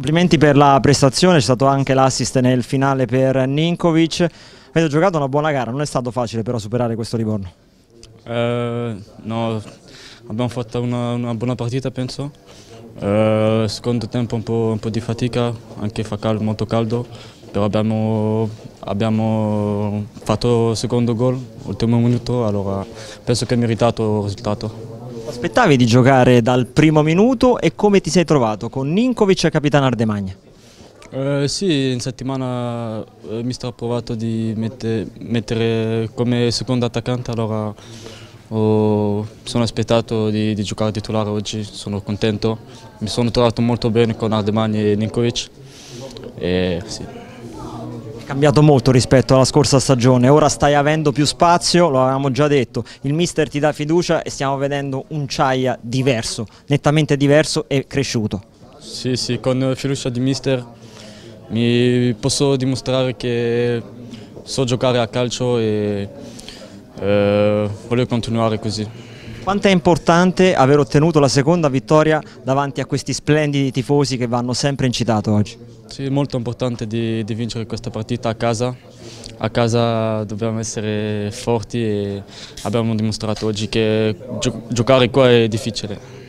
Complimenti per la prestazione, c'è stato anche l'assist nel finale per Ninkovic. Avete giocato una buona gara, non è stato facile però superare questo Livorno. Eh, no, abbiamo fatto una, una buona partita penso. Eh, secondo tempo un po', un po', di fatica, anche fa caldo, molto caldo, però abbiamo, abbiamo fatto il secondo gol, ultimo minuto, allora penso che è meritato il risultato. Aspettavi di giocare dal primo minuto e come ti sei trovato con Ninkovic e Capitano Ardemagna? Eh, sì, in settimana eh, mi sto provato di mette, mettere come secondo attaccante, allora oh, sono aspettato di, di giocare titolare oggi, sono contento. Mi sono trovato molto bene con Ardemagna e Ninkovic e, sì. Cambiato molto rispetto alla scorsa stagione, ora stai avendo più spazio, lo avevamo già detto, il mister ti dà fiducia e stiamo vedendo un Ciaia diverso, nettamente diverso e cresciuto. Sì, sì, con fiducia di mister mi posso dimostrare che so giocare a calcio e eh, voglio continuare così. Quanto è importante aver ottenuto la seconda vittoria davanti a questi splendidi tifosi che vanno sempre incitato oggi? Sì, è molto importante di, di vincere questa partita a casa. A casa dobbiamo essere forti e abbiamo dimostrato oggi che giocare qua è difficile.